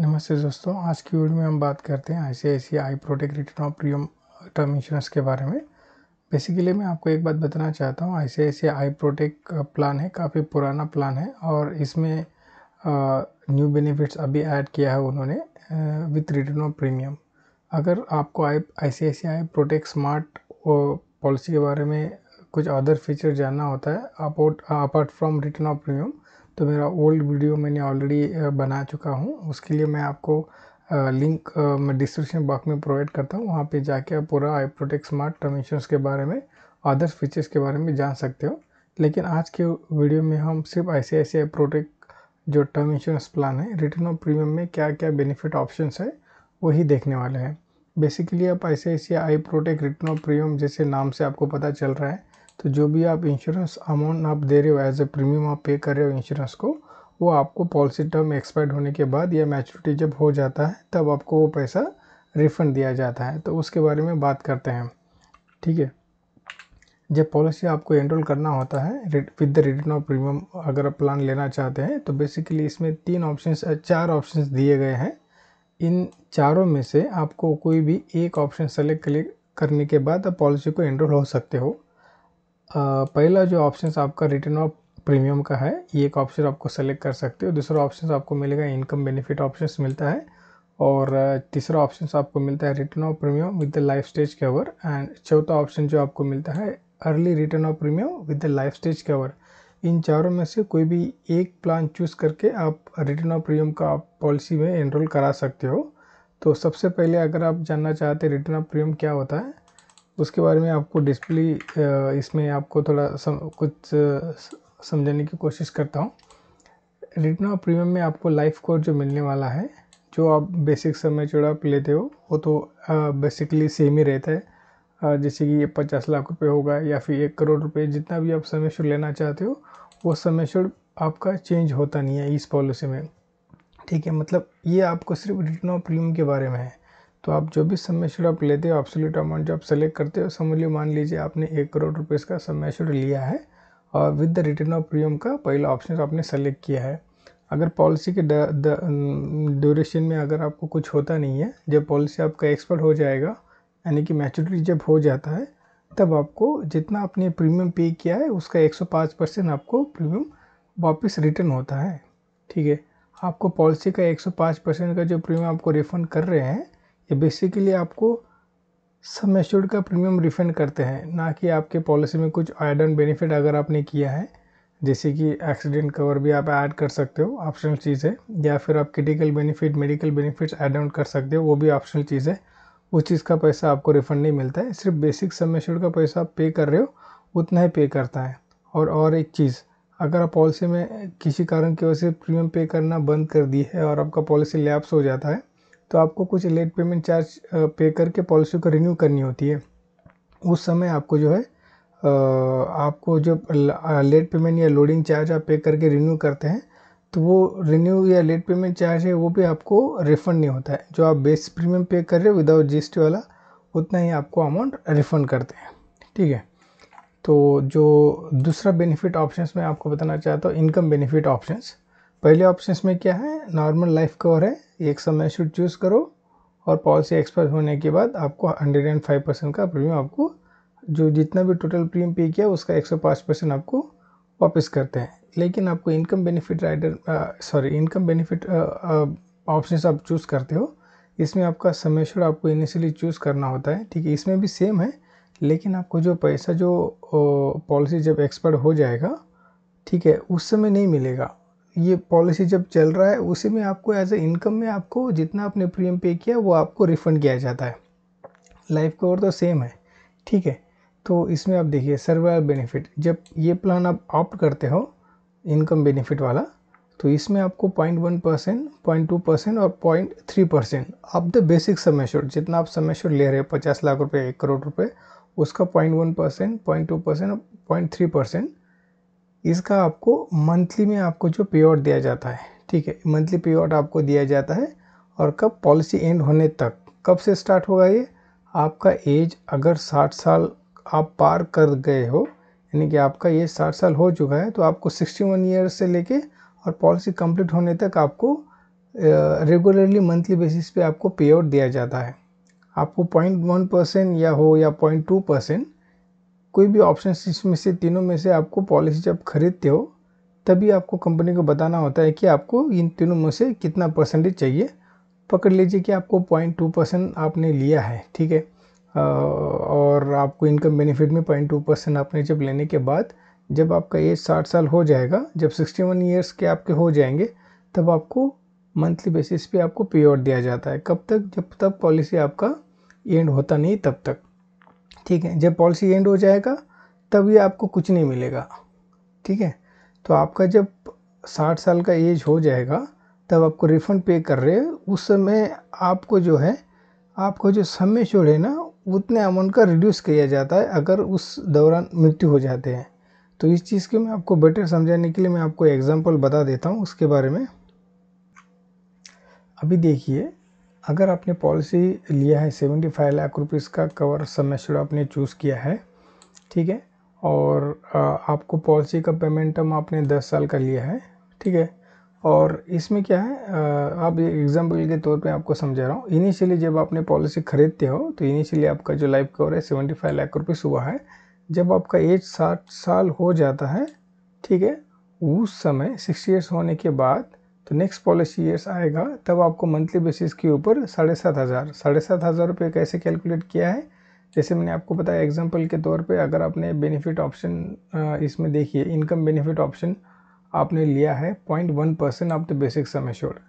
नमस्ते दोस्तों आज की वीडियो में हम बात करते हैं ऐसी iProtect return of premium term insurance के बारे में बेसिकली मैं आपको एक बात बताना चाहता हूँ ऐसे आई प्रोटेक्ट प्लान है काफ़ी पुराना प्लान है और इसमें न्यू बेनिफिट्स अभी ऐड किया है उन्होंने विथ रिटर्न ऑफ प्रीमियम अगर आपको I I iProtect smart policy के बारे में कुछ अदर फीचर जानना होता है अपोट apart from return of premium तो मेरा ओल्ड वीडियो मैंने ऑलरेडी बना चुका हूँ उसके लिए मैं आपको लिंक मैं डिस्क्रिप्शन बॉक्स में प्रोवाइड करता हूँ वहाँ पे जाके आप पूरा iProtect smart term insurance के बारे में अदर्स फीचर्स के बारे में जान सकते हो लेकिन आज के वीडियो में हम सिर्फ ऐसे ऐसे आई प्रोटेक्ट जो टर्म इंश्योरेंस प्लान है रिटर्न ऑफ प्रीमियम में क्या क्या बेनिफिट ऑप्शन है वही देखने वाले हैं बेसिकली आप ऐसे ऐसे iProtect return of premium जैसे नाम से आपको पता चल रहा है तो जो भी आप इंश्योरेंस अमाउंट आप दे रहे हो एज ए प्रीमियम आप पे कर रहे हो इंश्योरेंस को वो आपको पॉलिसी टर्म एक्सपायर्ड होने के बाद या मैच्योरिटी जब हो जाता है तब आपको वो पैसा रिफ़ंड दिया जाता है तो उसके बारे में बात करते हैं ठीक है जब पॉलिसी आपको एनरोल करना होता है with the return of premium अगर आप प्लान लेना चाहते हैं तो बेसिकली इसमें तीन ऑप्शंस चार ऑप्शंस दिए गए हैं इन चारों में से आपको कोई भी एक ऑप्शन सेलेक्ट करने के बाद आप पॉलिसी को एनरोल हो सकते हो पहला जो ऑप्शन आपका रिटर्न ऑफ प्रीमियम का है ये एक ऑप्शन आपको सेलेक्ट कर सकते हो दूसरा ऑप्शन आपको मिलेगा इनकम बेनिफिट ऑप्शन मिलता है और तीसरा ऑप्शन आपको मिलता है return of premium with the life stage cover and चौथा ऑप्शन जो आपको मिलता है early return of premium with the life stage cover इन चारों में से कोई भी एक प्लान चूज़ करके आप रिटर्न ऑफ प्रीमियम का आप पॉलिसी में एनरोल करा सकते हो तो सबसे पहले अगर आप जानना चाहते हैं रिटर्न ऑफ प्रीमियम क्या होता है उसके बारे में आपको डिस्प्ले इसमें आपको थोड़ा सम, कुछ समझाने की कोशिश करता हूँ रिटना प्रीमियम में आपको लाइफ कोर जो मिलने वाला है जो आप बेसिक समय चुड़ा आप लेते हो वो तो बेसिकली सेम ही रहता है जैसे कि ये पचास लाख रुपए होगा या फिर एक करोड़ रुपए जितना भी आप समय शुरू लेना चाहते हो वो समय शुरू आपका चेंज होता नहीं है इस पॉलिसी में ठीक है मतलब ये आपको सिर्फ रिटर्न ऑफ प्रीमियम के बारे में है तो आप जो भी समय एश्योर्ड आप लेते हो एब्सोल्यूट अमाउंट जो आप सेलेक्ट करते हो समझ लो मान लीजिए आपने एक करोड़ रुपीज़ का समय एश्योर्ड लिया है और with the return of premium का पहला ऑप्शन तो आपने सेलेक्ट किया है अगर पॉलिसी के ड्यूरेशन में अगर आपको कुछ होता नहीं है जब पॉलिसी आपका एक्सपर्ट हो जाएगा यानी कि मैच्योरिटी जब हो जाता है तब आपको जितना आपने प्रीमियम पे किया है उसका 105 परसेंट आपको प्रीमियम वापस रिटर्न होता है ठीक है आपको पॉलिसी का 105 परसेंट का जो प्रीमियम आपको रिफंड कर रहे हैं ये बेसिकली आपको सम एश्योर्ड का प्रीमियम रिफंड करते हैं ना कि आपके पॉलिसी में कुछ ऑन बेनिफिट अगर आपने किया है जैसे कि एक्सीडेंट कवर भी आप ऐड कर सकते हो ऑप्शनल चीज़ है या फिर आप critical benefit medical benefits add on कर सकते हो वो भी ऑप्शनल चीज़ है उस चीज़ का पैसा आपको रिफ़ंड नहीं मिलता है सिर्फ बेसिक एश्योर्ड का पैसा आप पे कर रहे हो उतना ही पे करता है और और एक चीज़ अगर आप पॉलिसी में किसी कारण की वजह से प्रीमियम पे करना बंद कर दी है और आपका पॉलिसी लैप्स हो जाता है तो आपको कुछ लेट पेमेंट चार्ज पे करके पॉलिसी को रिन्यू करनी होती है उस समय आपको जो है आपको जो लेट पेमेंट या लोडिंग चार्ज आप पे करके रिन्यू करते हैं तो वो रिन्यू या लेट पेमेंट चार्ज है वो भी आपको रिफ़ंड नहीं होता है जो आप बेस प्रीमियम पे कर रहे हो विदाउट टी वाला उतना ही आपको अमाउंट रिफ़ंड करते हैं ठीक है तो जो दूसरा बेनिफिट ऑप्शंस में आपको बताना चाहता हूँ इनकम बेनिफिट ऑप्शंस पहले ऑप्शंस में क्या है नॉर्मल लाइफ कवर है एक समय शुड चूज़ करो और पॉलिसी एक्सपायर होने के बाद आपको 105 परसेंट का प्रीमियम आपको जो जितना भी टोटल प्रीमियम पे किया उसका 105 परसेंट आपको वापस करते हैं लेकिन आपको income benefit rider sorry income benefit option आप चूज़ करते हो इसमें आपका समय शुड आपको इनिशियली चूज़ करना होता है ठीक है इसमें भी सेम है लेकिन आपको जो पैसा जो पॉलिसी जब एक्सपायर हो जाएगा ठीक है उस समय नहीं मिलेगा ये पॉलिसी जब चल रहा है उसी में आपको एज ए इनकम में आपको जितना आपने प्रीमियम पे किया वो आपको रिफ़ंड किया जाता है लाइफ कवर तो सेम है ठीक है तो इसमें आप देखिए सर्वाइवल बेनिफिट जब ये प्लान आप ऑप्ट करते हो इनकम बेनिफिट वाला तो इसमें आपको point one percent point two percent और पॉइंट थ्री परसेंट आप द बेसिक समेश्योर जितना आप समेश्योर ले रहे हो पचास लाख रुपये एक करोड़ रुपये उसका point one percent point two percent और पॉइंट थ्री परसेंट इसका आपको मंथली में आपको जो पे आउट दिया जाता है ठीक है मंथली पे आउट आपको दिया जाता है और कब पॉलिसी एंड होने तक कब से स्टार्ट होगा ये आपका एज अगर साठ साल आप पार कर गए हो यानी कि आपका ये साठ साल हो चुका है तो आपको सिक्सटी वन ईयर से लेके और पॉलिसी कंप्लीट होने तक आपको रेगुलरली मंथली बेसिस पे आपको पे आउट दिया जाता है आपको पॉइंट वन परसेंट या हो या पॉइंट टू परसेंट कोई भी ऑप्शन इसमें से तीनों में से आपको पॉलिसी जब खरीदते हो तभी आपको कंपनी को बताना होता है कि आपको इन तीनों में से कितना परसेंटेज चाहिए पकड़ लीजिए कि आपको पॉइंट टू परसेंट आपने लिया है ठीक है और आपको इनकम बेनिफिट में पॉइंट टू परसेंट आपने जब लेने के बाद जब आपका एज साठ साल हो जाएगा जब सिक्सटी वन ईयर्स के आपके हो जाएंगे तब आपको मंथली बेसिस पे आपको पे आउट दिया जाता है कब तक जब तक पॉलिसी आपका एंड होता नहीं तब तक ठीक है जब पॉलिसी एंड हो जाएगा तब ये आपको कुछ नहीं मिलेगा ठीक है तो आपका जब साठ साल का एज हो जाएगा तब आपको रिफ़ंड पे कर रहे हैं उस समय आपको जो है आपको जो समय छोड़ है ना उतने अमाउंट का रिड्यूस किया जाता है अगर उस दौरान मृत्यु हो जाते हैं तो इस चीज़ के मैं आपको बेटर समझाने के लिए मैं आपको एग्जांपल बता देता हूँ उसके बारे में अभी देखिए अगर आपने पॉलिसी लिया है सेवेंटी फाइव लाख रुपीज़ का कवर समय शुरू आपने चूज़ किया है ठीक है और आपको पॉलिसी का पेमेंट हम आपने दस साल का लिया है ठीक है और इसमें क्या है आप एग्जाम्पल के तौर पे आपको समझा रहा हूँ इनिशियली जब आपने पॉलिसी खरीदते हो तो इनिशियली आपका जो लाइफ कवर है सेवेंटी फाइव लाख रुपीज़ हुआ है जब आपका एज साठ साल हो जाता है ठीक है उस समय सिक्सटी ईयर्स होने के बाद तो नेक्स्ट पॉलिसी ईयर्स आएगा तब आपको मंथली बेसिस के ऊपर साढ़े सात हज़ार साढ़े सात हज़ार रुपये कैसे कैलकुलेट किया है जैसे मैंने आपको बताया एग्जांपल के तौर पे अगर आपने बेनिफिट ऑप्शन इसमें देखिए इनकम बेनिफिट ऑप्शन आपने लिया है point one percent of the basic sum assured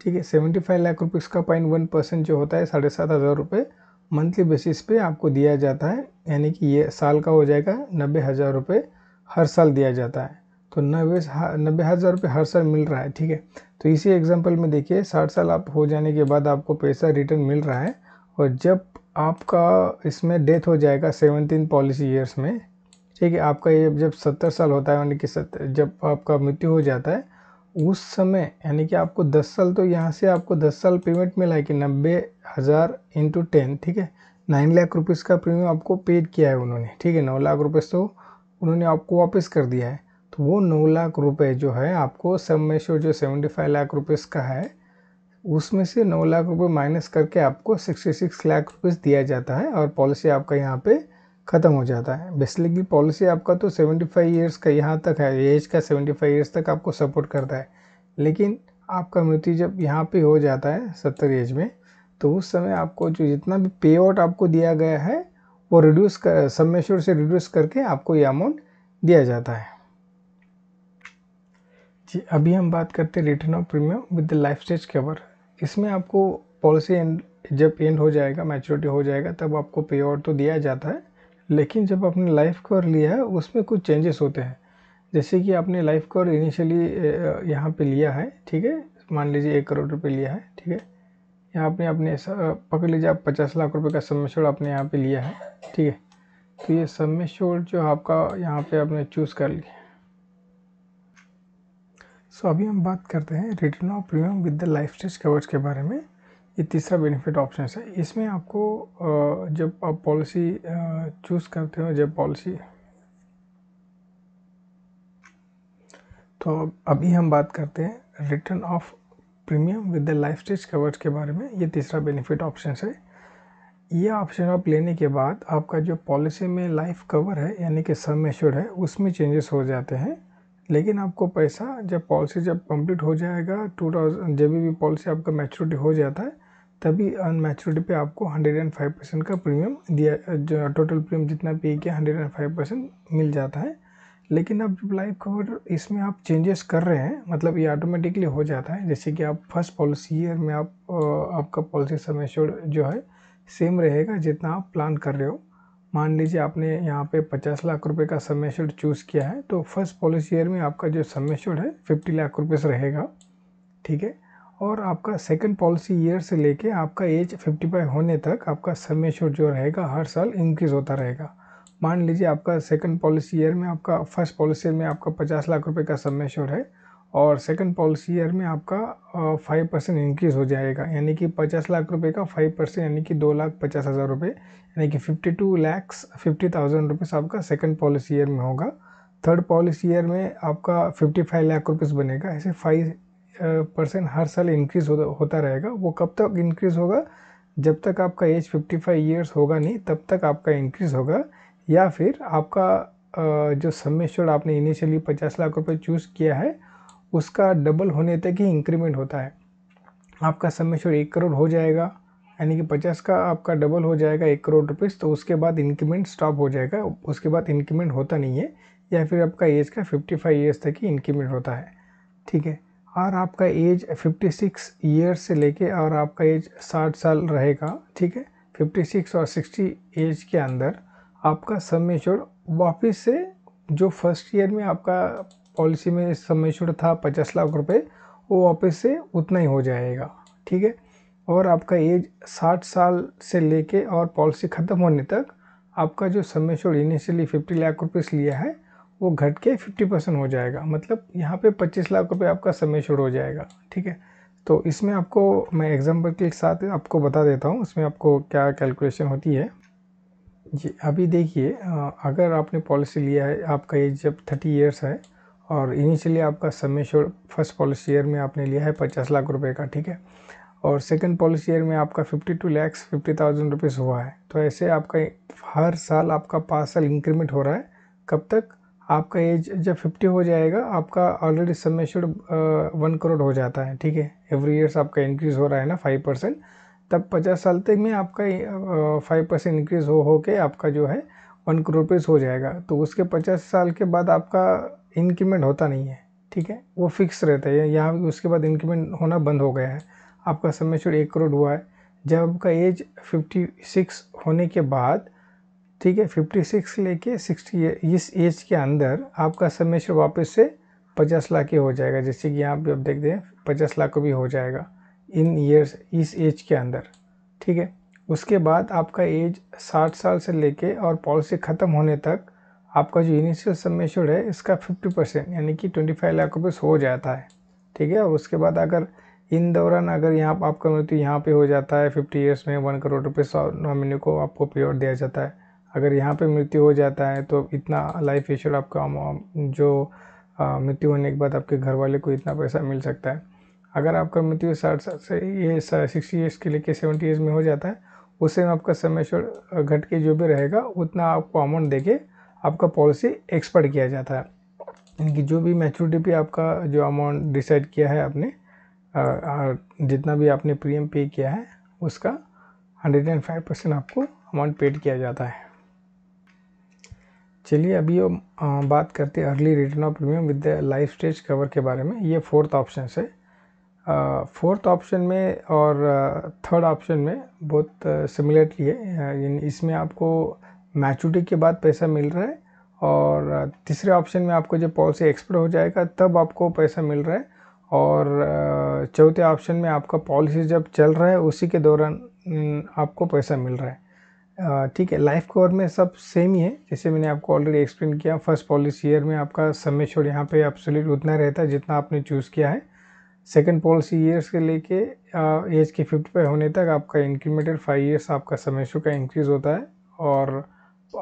ठीक है सेवेंटी फाइव लाख रुपीज़ का पॉइंट वन परसेंट जो होता है साढ़े सात हज़ार रुपये मंथली बेसिस पे आपको दिया जाता है यानी कि ये साल का हो जाएगा नब्बे हज़ार रुपये हर साल दिया जाता है तो नब्बे नब्बे हज़ार रुपये हर साल मिल रहा है ठीक है तो इसी एग्जाम्पल में देखिए साठ साल आप हो जाने के बाद आपको पैसा रिटर्न मिल रहा है और जब आपका इसमें डेथ हो जाएगा सेवनटीन पॉलिसी ईयर्स में ठीक है आपका ये जब सत्तर साल होता है यानी कि सत्तर जब आपका मृत्यु हो जाता है उस समय यानी कि आपको दस साल तो यहाँ से आपको दस साल पेमेंट मिला है कि नब्बे हज़ार इंटू टेन ठीक है नाइन लाख रुपीज़ का प्रीमियम आपको पेड किया है उन्होंने ठीक है नौ लाख रुपये तो उन्होंने आपको वापस कर दिया है तो वो नौ लाख रुपए जो है आपको सम में से जो सेवेंटी फाइव लाख रुपीस का है उसमें से नौ लाख रुपए माइनस करके आपको सिक्सटी सिक्स लाख रुपीस दिया जाता है और पॉलिसी आपका यहाँ पे ख़त्म हो जाता है बेसिकली पॉलिसी आपका तो सेवेंटी फाइव ईयर्स का यहाँ तक है एज का सेवेंटी फाइव ईयर्स तक आपको सपोर्ट करता है लेकिन आपका मृत्यु जब यहाँ पर हो जाता है सत्तर एज में तो उस समय आपको जो जितना भी पे आउट आपको दिया गया है वो रिड्यूस कर मेश्योर से रिड्यूस करके आपको ये अमाउंट दिया जाता है जी अभी हम बात करते हैं return of premium with the life stage cover इसमें आपको पॉलिसी एंड जब एंड हो जाएगा मैच्योरिटी हो जाएगा तब आपको पे आउट तो दिया जाता है लेकिन जब आपने लाइफ कवर लिया है उसमें कुछ चेंजेस होते हैं जैसे कि आपने लाइफ कवर इनिशियली यहाँ पे लिया है ठीक है मान लीजिए एक करोड़ रुपये लिया है ठीक है यहाँ आपने अपने पकड़ लीजिए आप पचास लाख रुपये का सबमेश्योर आपने यहाँ पे लिया है ठीक है तो ये सबमेश्योर जो आपका यहाँ पे आपने चूज़ कर लिया सो अभी हम बात करते हैं return of premium with the life stage covers के बारे में ये तीसरा बेनिफिट ऑप्शन है इसमें आपको जब आप पॉलिसी चूज़ करते हो जब पॉलिसी तो अभी हम बात करते हैं return of premium with the life stage covers के बारे में ये तीसरा बेनिफिट ऑप्शन है ये ऑप्शन आप लेने के बाद आपका जो पॉलिसी में लाइफ कवर है यानी कि सम एश्योर है उसमें चेंजेस हो जाते हैं लेकिन आपको पैसा जब पॉलिसी जब कंप्लीट हो जाएगा टू थाउजेंड जब भी पॉलिसी आपका मैच्योरिटी हो जाता है तभी अन मैच्योरिटी पे आपको हंड्रेड एंड फाइव परसेंट का प्रीमियम दिया जो टोटल प्रीमियम जितना पे किया हंड्रेड एंड फाइव परसेंट मिल जाता है लेकिन अब जब लाइफ कवर इसमें आप चेंजेस कर रहे हैं मतलब ये ऑटोमेटिकली हो जाता है जैसे कि आप फर्स्ट पॉलिसी ईयर में आप आपका पॉलिसी समय जो है सेम रहेगा जितना आप प्लान कर रहे हो मान लीजिए आपने यहाँ पे 50 लाख रुपए का समय शेड चूज़ किया है तो फर्स्ट पॉलिसी ईयर में आपका जो समय शेड है 50 लाख रुपये से रहेगा ठीक है और आपका सेकंड पॉलिसी ईयर से लेके आपका एज 55 होने तक आपका समय शेड जो रहेगा हर साल इंक्रीज़ होता रहेगा मान लीजिए आपका सेकंड पॉलिसी ईयर में आपका फर्स्ट पॉलिसी ईयर में आपका पचास लाख रुपये का समय शेड है और सेकंड पॉलिसी ईयर में आपका फाइव परसेंट इंक्रीज हो जाएगा यानी कि पचास लाख रुपए का फाइव परसेंट यानी कि दो लाख पचास हज़ार रुपये यानी कि fifty two lakhs fifty thousand rupees आपका सेकंड पॉलिसी ईयर में होगा थर्ड पॉलिसी ईयर में आपका फिफ्टी फाइव लाख रुपीज़ बनेगा ऐसे फाइव परसेंट हर साल इंक्रीज़ होता रहेगा वो कब तक इंक्रीज़ होगा जब तक आपका एज फिफ्टी फाइव ईयर्स होगा नहीं तब तक आपका इंक्रीज़ होगा या फिर आपका जो सम्मेश्वर आपने इनिशियली पचास लाख रुपये चूज़ किया है उसका डबल होने तक ही इंक्रीमेंट होता है आपका समेश्वर एक करोड़ हो जाएगा यानी कि पचास का आपका डबल हो जाएगा एक करोड़ रुपीज़ तो उसके बाद इंक्रीमेंट स्टॉप हो जाएगा उसके बाद इंक्रीमेंट होता नहीं है या फिर आपका एज का फिफ्टी फाइव ईयर्स तक ही इंक्रीमेंट होता है ठीक है और आपका एज फिफ्टी सिक्स ईयर्स से लेके और आपका एज साठ साल रहेगा ठीक है फिफ्टी सिक्स और सिक्सटी एज के अंदर आपका समेश्वर वापस से जो फर्स्ट ईयर में आपका पॉलिसी में शुड था पचास लाख रुपए वो वापस से उतना ही हो जाएगा ठीक है और आपका एज साठ साल से लेके और पॉलिसी ख़त्म होने तक आपका जो sum assured initially fifty lakh rupees लिया है वो घट के फिफ्टी परसेंट हो जाएगा मतलब यहाँ पे पच्चीस लाख रुपये आपका समय शुड हो जाएगा ठीक है तो इसमें आपको मैं एग्जाम्पल के साथ आपको बता देता हूँ इसमें आपको क्या कैलकुलेशन होती है जी अभी देखिए अगर आपने पॉलिसी लिया है आपका एज जब थर्टी ईयर्स है और इनिशियली आपका समय एश्योर फर्स्ट पॉलिसी ईयर में आपने लिया है पचास लाख रुपए का ठीक है और सेकंड पॉलिसी ईयर में आपका fifty two lakhs fifty thousand rupees हुआ है तो ऐसे आपका हर साल आपका पाँच साल इंक्रीमेंट हो रहा है कब तक आपका एज जब फिफ्टी हो जाएगा आपका ऑलरेडी समय एश्योर्ड वन करोड़ हो जाता है ठीक है एवरी ईयर्स आपका इंक्रीज़ हो रहा है ना फाइव परसेंट तब पचास साल तक में आपका फाइव परसेंट इंक्रीज़ हो हो के आपका जो है वन करोड़ रुपीज़ हो जाएगा तो उसके पचास साल के बाद आपका इंक्रीमेंट होता नहीं है ठीक है वो फिक्स रहता है यहाँ उसके बाद इंक्रीमेंट होना बंद हो गया है आपका शोर एक करोड़ हुआ है जब आपका एज 56 होने के बाद ठीक है 56 लेके 60 इस एज के अंदर आपका समेश्वर वापस से 50 लाख ही हो जाएगा जैसे कि यहाँ पर आप देख दें पचास लाख को भी हो जाएगा इन ईयर्स इस एज के अंदर ठीक है उसके बाद आपका एज 60 साल से लेके और पॉलिसी ख़त्म होने तक आपका जो इनिशियल सम एश्योर्ड है इसका फिफ्टी परसेंट यानी कि ट्वेंटी फाइव लाख रुपये हो जाता है ठीक है और उसके बाद अगर इन दौरान अगर यहाँ आपका मृत्यु यहाँ पे हो जाता है फिफ्टी ईयर्स में वन करोड़ रुपये नॉमिनी को आपको पे दिया जाता है अगर यहाँ पे मृत्यु हो जाता है तो इतना लाइफ इंश्योर आपका जो मृत्यु होने के बाद आपके घर वाले को इतना पैसा मिल सकता है अगर आपका मृत्यु साठ से ये सिक्सटी ईयर्स के लेके सेवेंटी ईयर्स में हो जाता है उससे में आपका समय घट के जो भी रहेगा उतना आपको अमाउंट देके आपका पॉलिसी एक्सपर्ट किया जाता है यानी कि जो भी मैच्योरिटी पे आपका जो अमाउंट डिसाइड किया है आपने जितना भी आपने प्रीमियम पे किया है उसका हंड्रेड एंड फाइव परसेंट आपको अमाउंट पेड किया जाता है चलिए अभी बात करते हैं early return of premium with the life stage cover के बारे में ये फोर्थ ऑप्शन है फोर्थ ऑप्शन में और थर्ड ऑप्शन में बहुत सिमिलरली है इसमें आपको मैच्योरिटी के बाद पैसा मिल रहा है और तीसरे ऑप्शन में आपको जब पॉलिसी एक्सपायर हो जाएगा तब आपको पैसा मिल रहा है और चौथे ऑप्शन में आपका पॉलिसी जब चल रहा है उसी के दौरान आपको पैसा मिल रहा है ठीक है लाइफ कवर में सब सेम ही है जैसे मैंने आपको ऑलरेडी एक्सप्लेन किया फर्स्ट पॉलिसी ईयर में आपका समय छोड़ यहाँ पे एब्सोल्यूट उतना रहता है जितना आपने चूज़ किया है सेकंड पॉलिसी ईयर्स के लेके एज के फिफ्टी फाइव होने तक आपका इंक्रीमेंटेड फाइव ईयर्स आपका समय शो का इंक्रीज़ होता है और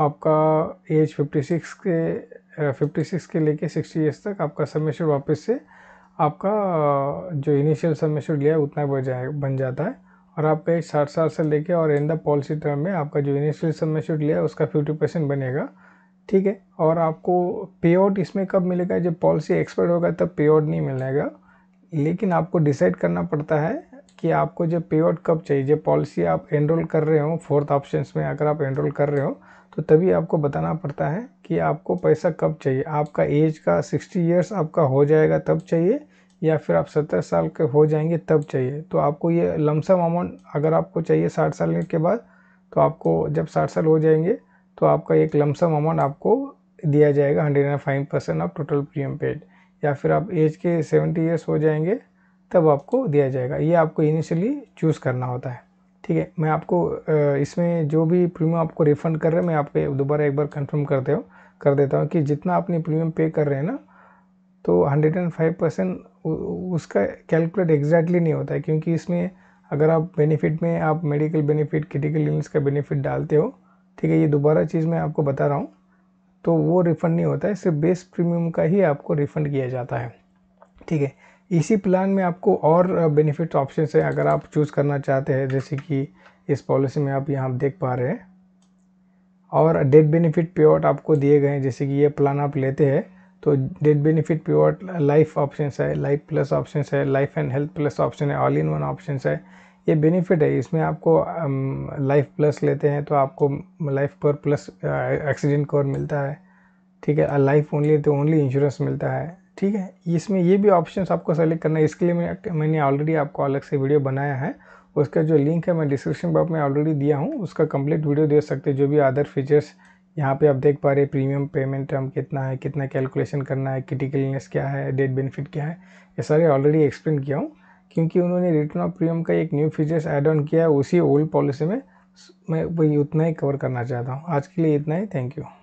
आपका एज 56 के 56 के लेके 60 ईयर्स तक आपका सबमिशन वापस से आपका जो इनिशियल सबमिशन लिया है उतना बढ़ जाए बन जाता है और आपका एज साठ साल से लेके और इन द पॉलिसी टर्म में आपका जो इनिशियल सबमिशन लिया है उसका फिफ्टी परसेंट बनेगा ठीक है और आपको पे आउट इसमें कब मिलेगा जब पॉलिसी एक्सपायर होगा तब पे आउट नहीं मिलेगा लेकिन आपको डिसाइड करना पड़ता है कि आपको जब पे आउट कब चाहिए जब पॉलिसी आप एनरोल कर रहे हो फोर्थ ऑप्शन में अगर आप एनरोल कर रहे हो तो तभी आपको बताना पड़ता है कि आपको पैसा कब चाहिए आपका एज का सिक्सटी ईयर्स आपका हो जाएगा तब चाहिए या फिर आप सत्तर साल के हो जाएंगे तब चाहिए तो आपको ये लमसम अमाउंट अगर आपको चाहिए साठ साल के बाद तो आपको जब साठ साल हो जाएंगे तो आपका एक लमसम अमाउंट आपको दिया जाएगा hundred and five percent of total premium paid या फिर आप एज के सेवेंटी ईयर्स हो जाएंगे तब आपको दिया जाएगा ये आपको इनिशियली चूज़ करना होता है ठीक है मैं आपको इसमें जो भी प्रीमियम आपको रिफ़ंड कर रहे हैं मैं आपको दोबारा एक बार कंफर्म करते हो कर देता हूँ कि जितना आपने प्रीमियम पे कर रहे हैं ना तो हंड्रेड एंड फाइव परसेंट उसका कैलकुलेट एग्जैक्टली नहीं होता है क्योंकि इसमें अगर आप बेनिफिट में आप मेडिकल बेनिफिट क्रिटिकल इलनेस का बेनिफिट डालते हो ठीक है ये दोबारा चीज़ मैं आपको बता रहा हूँ तो वो रिफ़ंड नहीं होता है सिर्फ बेस प्रीमियम का ही आपको रिफ़ंड किया जाता है ठीक है इसी प्लान में आपको और बेनिफिट ऑप्शन है अगर आप चूज़ करना चाहते हैं जैसे कि इस पॉलिसी में आप यहाँ देख पा रहे हैं और डेट बेनिफिट पेआउट आपको दिए गए हैं जैसे कि ये प्लान आप लेते हैं तो death benefit payout life option है लाइफ प्लस ऑप्शन है life and health plus option है ऑल इन वन ऑप्शन है ये बेनिफिट है इसमें आपको लाइफ प्लस लेते हैं तो आपको लाइफ पर प्लस एक्सीडेंट कवर मिलता है ठीक है लाइफ ओनली तो ओनली इंश्योरेंस मिलता है ठीक है इसमें ये भी ऑप्शंस आपको सेलेक्ट करना है इसके लिए मैं मैंने ऑलरेडी आपको अलग से वीडियो बनाया है उसका जो लिंक है मैं डिस्क्रिप्शन बॉक्स में ऑलरेडी दिया हूँ उसका कंप्लीट वीडियो दे सकते हैं जो भी अदर फीचर्स यहाँ पे आप देख पा रहे प्रीमियम पेमेंट टर्म कितना है कितना कैलकुलेशन करना है क्रिटिकलनेस क्या है डेट बेनिफिट क्या है ये सारे ऑलरेडी एक्सप्लेन किया हूँ क्योंकि उन्होंने रिटर्न ऑफ प्रीमियम का एक न्यू फीचर्स एड ऑन किया है उसी ओल्ड पॉलिसी में मैं वही उतना ही कवर करना चाहता हूँ आज के लिए इतना ही थैंक यू